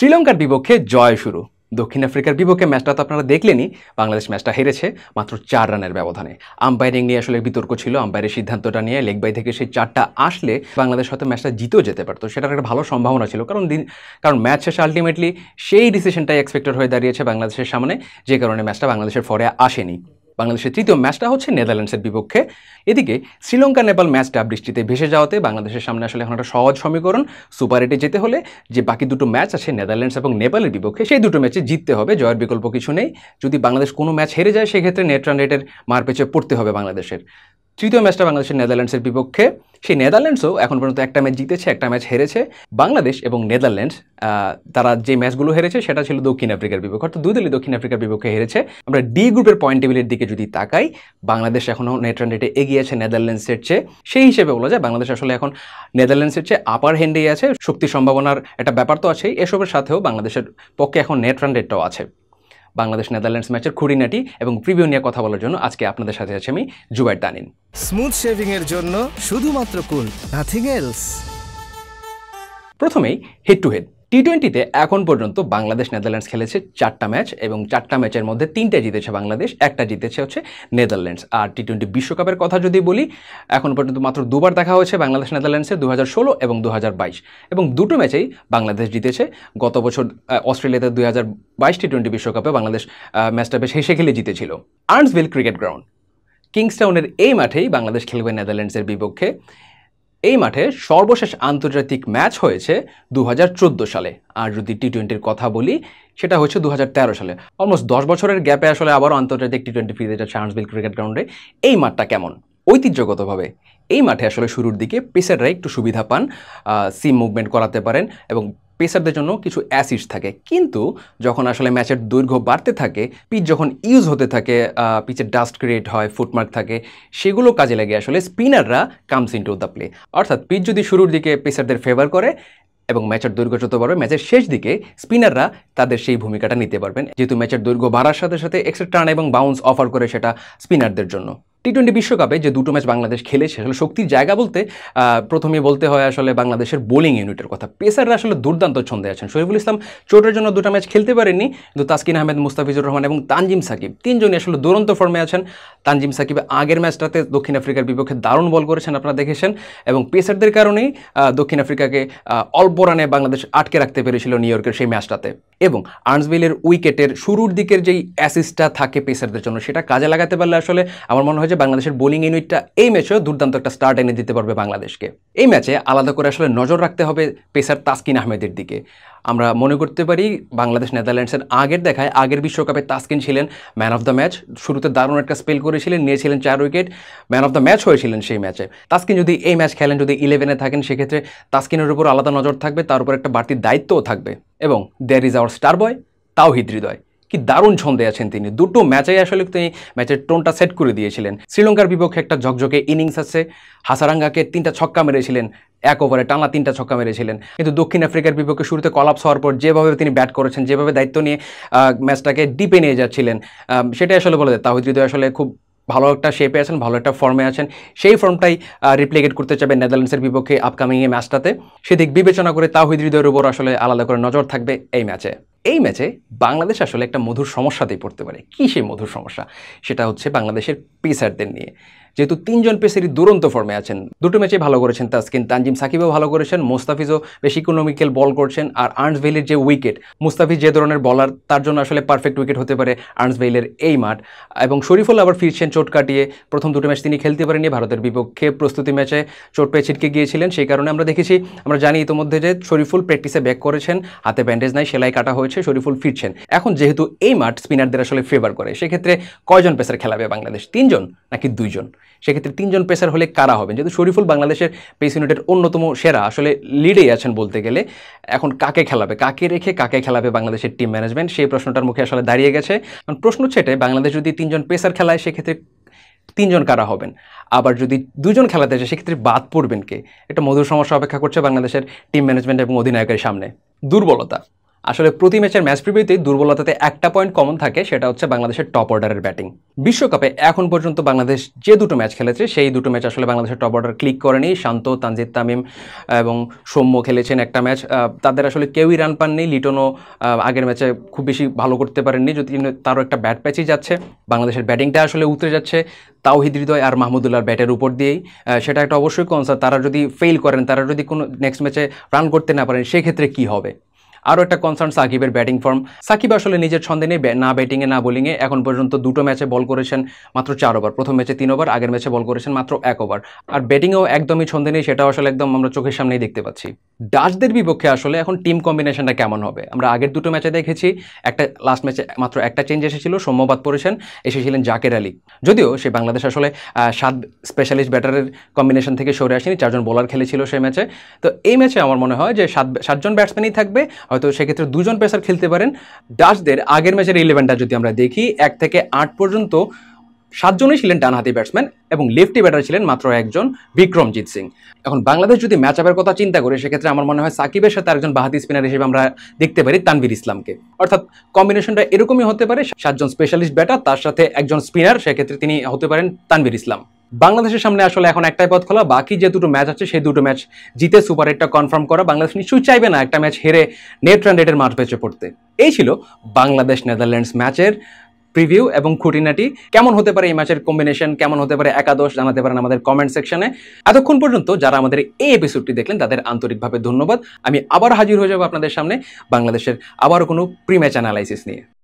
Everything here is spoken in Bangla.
শ্রীলঙ্কার বিপক্ষে জয় শুরু দক্ষিণ আফ্রিকার বিপক্ষে ম্যাচটা তো আপনারা দেখলেনই বাংলাদেশ ম্যাচটা হেরেছে মাত্র চার রানের ব্যবধানে আম্পায়ারিং নিয়ে আসলে বিতর্ক ছিল আম্পায়ারের সিদ্ধান্তটা নিয়ে লেগ বাই থেকে সেই চারটা আসলে বাংলাদেশ হয়তো ম্যাচটা জিতেও যেতে পারতো সেটার একটা ভালো সম্ভাবনা ছিল কারণ দিন কারণ ম্যাচ শেষে আলটিমেটলি সেই ডিসিশনটাই এক্সপেক্টেড হয়ে দাঁড়িয়েছে বাংলাদেশের সামনে যে কারণে ম্যাচটা বাংলাদেশের ফরে আসেনি বাংলাদেশের তৃতীয় ম্যাচটা হচ্ছে নেদারল্যান্ডসের বিপক্ষে এদিকে শ্রীলঙ্কা নেপাল ম্যাচটা বৃষ্টিতে ভেসে যাওয়াতে বাংলাদেশের সামনে আসলে এখন একটা সহজ সমীকরণ সুপার এটে যেতে হলে যে বাকি দুটো ম্যাচ আছে নেদারল্যান্ডস এবং নেপালের বিপক্ষে সেই দুটো ম্যাচে জিততে হবে জয়ের বিকল্প কিছু নেই যদি বাংলাদেশ কোনো ম্যাচ হেরে যায় সেক্ষেত্রে নেট রান রেটের মারপেচে পড়তে হবে বাংলাদেশের তৃতীয় ম্যাচটা বাংলাদেশের নেদারল্যান্ডসের বিপক্ষে সেই নেদারল্যান্ডসও এখন পর্যন্ত একটা ম্যাচ জিতেছে একটা ম্যাচ হেরেছে বাংলাদেশ এবং নেদারল্যান্ডস তারা যে ম্যাচগুলো হেরেছে সেটা ছিল দক্ষিণ আফ্রিকার বিপক্ষে অর্থাৎ দুই দলই দক্ষিণ আফ্রিকার বিপক্ষে হেরেছে আমরা ডি গ্রুপের পয়েন্ট টেবিলের দিকে যদি তাকাই বাংলাদেশ এখনও নেট রান রেটে এগিয়ে আছে নেদারল্যান্ডসের চেয়ে সেই হিসেবে বলা যায় বাংলাদেশ আসলে এখন নেদারল্যান্ডসের চেয়ে আপার হ্যান্ডেই আছে শক্তি সম্ভাবনার একটা ব্যাপার তো আছেই এসবের সাথেও বাংলাদেশের পক্ষে এখন নেট রান রেটটাও আছে বাংলাদেশ নেদারল্যান্ডস ম্যাচের খুঁড়িনাটি এবং প্রিভিউ নিয়ে কথা বলার জন্য আজকে আপনাদের সাথে আছে আমি জুবাইর দানিন স্মুথ শেভিংয়ের জন্য শুধুমাত্র কুল নাথিং এলস প্রথমেই হেড টু হেড টি টোয়েন্টিতে এখন পর্যন্ত বাংলাদেশ নেদারল্যান্ডস খেলেছে চারটা ম্যাচ এবং চারটা ম্যাচের মধ্যে তিনটা জিতেছে বাংলাদেশ একটা জিতেছে হচ্ছে নেদারল্যান্ডস আর টি টোয়েন্টি বিশ্বকাপের কথা যদি বলি এখন পর্যন্ত মাত্র দুবার দেখা হয়েছে বাংলাদেশ নেদারল্যান্ডসে দু এবং দু এবং দুটো ম্যাচেই বাংলাদেশ জিতেছে গত বছর অস্ট্রেলিয়াতে দুই হাজার বাইশ টি টোয়েন্টি বিশ্বকাপে বাংলাদেশ ম্যাচটা বেশ হেসে খেলে জিতেছিল আর্নসভিল ক্রিকেট গ্রাউন্ড কিংস্টাউনের এই মাঠেই বাংলাদেশ খেলবে নেদারল্যান্ডসের বিপক্ষে এই মাঠে সর্বশেষ আন্তর্জাতিক ম্যাচ হয়েছে দু সালে আর যদি টি টোয়েন্টির কথা বলি সেটা হচ্ছে দু সালে অলমোস্ট দশ বছরের গ্যাপে আসলে আবারও আন্তর্জাতিক টি টোয়েন্টি ফিরে চার্সবিল ক্রিকেট গ্রাউন্ডে এই মাঠটা কেমন ঐতিহ্যগতভাবে এই মাঠে আসলে শুরুর দিকে পেসাররা একটু সুবিধা পান সিম মুভমেন্ট করাতে পারেন এবং পেসারদের জন্য কিছু অ্যাসিড থাকে কিন্তু যখন আসলে ম্যাচের দৈর্ঘ্য বাড়তে থাকে পিচ যখন ইউজ হতে থাকে পিচের ডাস্ট ক্রিয়েট হয় ফুটমার্ক থাকে সেগুলো কাজে লাগে আসলে স্পিনাররা comes in to the play অর্থাৎ পিচ যদি শুরুর দিকে পেসারদের ফেভার করে এবং ম্যাচের দৈর্ঘ্য যত বাড়বে ম্যাচের শেষ দিকে স্পিনাররা তাদের সেই ভূমিকাটা নিতে পারবেন যেহেতু ম্যাচের দৈর্ঘ্য বাড়ার সাথে সাথে এক্সট্রা টার্ন এবং বাউন্স অফার করে সেটা স্পিনারদের জন্য টি টোয়েন্টি বিশ্বকাপে যে দুটো ম্যাচ বাংলাদেশ খেলেছে আসলে শক্তির জায়গা বলতে প্রথমে বলতে হয় আসলে বাংলাদেশের বোলিং ইউনিটের কথা পেসাররা আসলে দুর্দান্ত ছন্দে আছেন শরীফুল ইসলাম চোটের জন্য দুটো ম্যাচ খেলতে পারেননি কিন্তু তাসকিন আহমেদ মুস্তাফিজুর রহমান এবং তানজিম সাকিব তিনজনই আসলে দুরন্ত ফর্মে আছেন তানজিম সাকিব আগের ম্যাচটাতে দক্ষিণ আফ্রিকার বিপক্ষে দারুণ বল করেছেন আপনারা দেখেছেন এবং পেসারদের কারণেই দক্ষিণ আফ্রিকাকে অল্প রানে বাংলাদেশ আটকে রাখতে পেরেছিল নিউ ইয়র্কের সেই ম্যাচটাতে এবং আর্নসভিলের উইকেটের শুরুর দিকের যেই অ্যাসিস্টটা থাকে পেসারদের জন্য সেটা কাজে লাগাতে পারলে আসলে আমার মনে হয় যে বাংলাদেশের বোলিং ইউনিটটা এই ম্যাচেও দুর্দান্ত একটা স্টার্ট এনে দিতে পারবে বাংলাদেশকে এই ম্যাচে আলাদা করে আসলে নজর রাখতে হবে পেসার তাসকিন আহমেদের দিকে আমরা মনে করতে পারি বাংলাদেশ নেদারল্যান্ডসের আগের দেখায় আগের বিশ্বকাপে তাস্কিন ছিলেন ম্যান অফ দ্য ম্যাচ শুরুতে দারুণ একটা স্পেল করেছিলেন নিয়েছিলেন চার wicket man of the match হয়েছিলেন সেই ম্যাচে তাসকিন যদি এই ম্যাচ খেলেন যদি ইলেভেনে থাকেন সেক্ষেত্রে তাস্কিনের উপর আলাদা নজর থাকবে তার উপর একটা বাড়তি দায়িত্বও থাকবে এবং there is our star boy তাও হৃদয় কি দারুণ ছন্দে আছেন তিনি দুটো ম্যাচে আসলে তিনি ম্যাচের টোনটা সেট করে দিয়েছিলেন শ্রীলঙ্কার বিপক্ষে একটা ঝকঝকে ইনিংস আছে হাসারাঙ্গাকে তিনটা ছক্কা মেরেছিলেন এক ওভারে টানা তিনটা ছক্কা মেরেছিলেন কিন্তু দক্ষিণ আফ্রিকার বিপক্ষে শুরুতে কলাপস হওয়ার পর যেভাবে তিনি ব্যাট করেছেন যেভাবে দায়িত্ব নিয়ে ম্যাচটাকে ডিপে নিয়ে যাচ্ছিলেন সেটাই আসলে বলে দেয় তাহিদ হৃদয় আসলে খুব ভালো একটা শেপে আছেন ভালো একটা ফর্মে আছেন সেই ফর্মটাই রিপ্লিকেট করতে চাবে নেদারল্যান্ডসের বিপক্ষে আপকামিং এই ম্যাচটাতে সেদিক বিবেচনা করে তাহিদ হৃদয়ের উপর আসলে আলাদা করে নজর থাকবে এই ম্যাচে এই ম্যাচে বাংলাদেশ আসলে একটা মধুর সমস্যাতেই পড়তে পারে কী সেই মধুর সমস্যা সেটা হচ্ছে বাংলাদেশের পেসারদের নিয়ে যেহেতু তিনজন পেসেরই দুরন্ত ফর্মে আছেন দুটো ম্যাচে ভালো করেছেন তাসকিন তানজিম সাকিবও ভালো করেছেন মুস্তাফিজও বেশ ইকোনমিক্যাল বল করছেন আর আর্নস যে উইকেট মুস্তাফিজ যে ধরনের বলার তার জন্য আসলে পারফেক্ট উইকেট হতে পারে আর্নস এই মাঠ এবং শরীফুল আবার ফিরছেন চোট কাটিয়ে প্রথম দুটো ম্যাচ তিনি খেলতে পারেননি ভারতের বিপক্ষে প্রস্তুতি ম্যাচে চোট পেয়ে ছিটকে গিয়েছিলেন সেই কারণে আমরা দেখেছি আমরা জানি ইতিমধ্যে যে শরীফুল প্র্যাকটিসে ব্যাক করেছেন হাতে ব্যান্ডেজ নাই সেলাই কাটা হয়েছে শরীফুল ফিরছেন এখন যেহেতু এই মাঠ স্পিনারদের আসলে ফেভার করে সেক্ষেত্রে কয়জন পেসার খেলাবে বাংলাদেশ তিনজন নাকি দুইজন সেক্ষেত্রে তিনজন পেসার হলে কারা হবেন যেহেতু শরীফুল বাংলাদেশের পেস ইউনিটের অন্যতম সেরা আসলে লিডেই আছেন বলতে গেলে এখন কাকে খেলাবে কাকে রেখে কাকে খেলাবে বাংলাদেশের টিম ম্যানেজমেন্ট সেই প্রশ্নটার মুখে আসলে দাঁড়িয়ে গেছে কারণ প্রশ্ন ছেটে বাংলাদেশ যদি তিনজন পেসার খেলায় সেক্ষেত্রে তিনজন কারা হবেন আবার যদি দুজন খেলাতে আসে সেক্ষেত্রে বাদ পড়বেন কে একটা মধুর সমস্যা অপেক্ষা করছে বাংলাদেশের টিম ম্যানেজমেন্ট এবং অধিনায়কের সামনে দুর্বলতা আসলে প্রতি ম্যাচের ম্যাচ প্রিভিউতে দুর্বলতাতে একটা পয়েন্ট কমন থাকে সেটা হচ্ছে বাংলাদেশের টপ অর্ডারের ব্যাটিং বিশ্বকাপে এখন পর্যন্ত বাংলাদেশ যে দুটো ম্যাচ খেলেছে সেই দুটো ম্যাচ আসলে বাংলাদেশের টপ অর্ডার ক্লিক করেনি শান্ত তানজিদ তামিম এবং সৌম্য খেলেছেন একটা ম্যাচ তাদের আসলে কেউই রান পাননি লিটনও আগের ম্যাচে খুব বেশি ভালো করতে পারেননি যদি তারও একটা ব্যাট প্যাচই যাচ্ছে বাংলাদেশের ব্যাটিংটা আসলে উতরে যাচ্ছে তাওহিদ হৃদয় আর মাহমুদুল্লাহর ব্যাটের উপর দিয়েই সেটা একটা অবশ্যই কনসার্ট তারা যদি ফেল করেন তারা যদি কোনো নেক্সট ম্যাচে রান করতে না পারেন সেক্ষেত্রে কী হবে আরও একটা কনসার্ন সাকিবের ব্যাটিং ফর্ম সাকিব আসলে নিজের ছন্দে নেই না ব্যাটিংয়ে না বোলিংয়ে এখন পর্যন্ত দুটো ম্যাচে বল করেছেন মাত্র চার ওভার প্রথম ম্যাচে তিন ওভার আগের ম্যাচে বল করেছেন মাত্র এক ওভার আর ব্যাটিংয়েও একদমই ছন্দে নেই সেটাও আসলে একদম আমরা চোখের সামনেই দেখতে পাচ্ছি ডাচদের বিপক্ষে আসলে এখন টিম কম্বিনেশনটা কেমন হবে আমরা আগের দুটো ম্যাচে দেখেছি একটা লাস্ট ম্যাচে মাত্র একটা চেঞ্জ এসেছিল সৌম্যবাদ পড়েছেন এসেছিলেন জাকের আলী যদিও সে বাংলাদেশ আসলে সাত স্পেশালিস্ট ব্যাটারের কম্বিনেশন থেকে সরে আসেনি চারজন বোলার খেলেছিল সেই ম্যাচে তো এই ম্যাচে আমার মনে হয় যে সাত সাতজন ব্যাটসম্যানই থাকবে হয়তো সেক্ষেত্রে দুজন পেসার খেলতে পারেন ডাচদের আগের ম্যাচের ইলেভেনটা যদি আমরা দেখি এক থেকে আট পর্যন্ত সাতজনই ছিলেন ডানহাতি ব্যাটসম্যান এবং লেফটি ব্যাটার ছিলেন মাত্র একজন বিক্রমজিৎ সিং এখন বাংলাদেশ যদি ম্যাচ আপের কথা চিন্তা করে সেক্ষেত্রে আমার মনে হয় সাকিবের সাথে একজন বাহাতি স্পিনার হিসেবে আমরা দেখতে পারি তানভীর ইসলামকে অর্থাৎ কম্বিনেশনটা এরকমই হতে পারে সাতজন স্পেশালিস্ট ব্যাটার তার সাথে একজন স্পিনার সেক্ষেত্রে তিনি হতে পারেন তানভীর ইসলাম বাংলাদেশের সামনে আসলে এখন একটাই পথ খোলা বাকি যে দুটো ম্যাচ আছে সেই দুটো ম্যাচ জিতে সুপার এইটটা কনফার্ম করা বাংলাদেশ নিশ্চয়ই চাইবে না একটা ম্যাচ হেরে নেট রান রেটের মাঠ বেঁচে পড়তে এই ছিল বাংলাদেশ নেদারল্যান্ডস ম্যাচের প্রিভিউ এবং খুঁটিনাটি কেমন হতে পারে এই ম্যাচের কম্বিনেশন কেমন হতে পারে একাদশ জানাতে পারেন আমাদের কমেন্ট সেকশনে এতক্ষণ পর্যন্ত যারা আমাদের এই এপিসোডটি দেখলেন তাদের আন্তরিকভাবে ধন্যবাদ আমি আবার হাজির হয়ে যাবো আপনাদের সামনে বাংলাদেশের আবার কোনো প্রি ম্যাচ অ্যানালাইসিস নিয়ে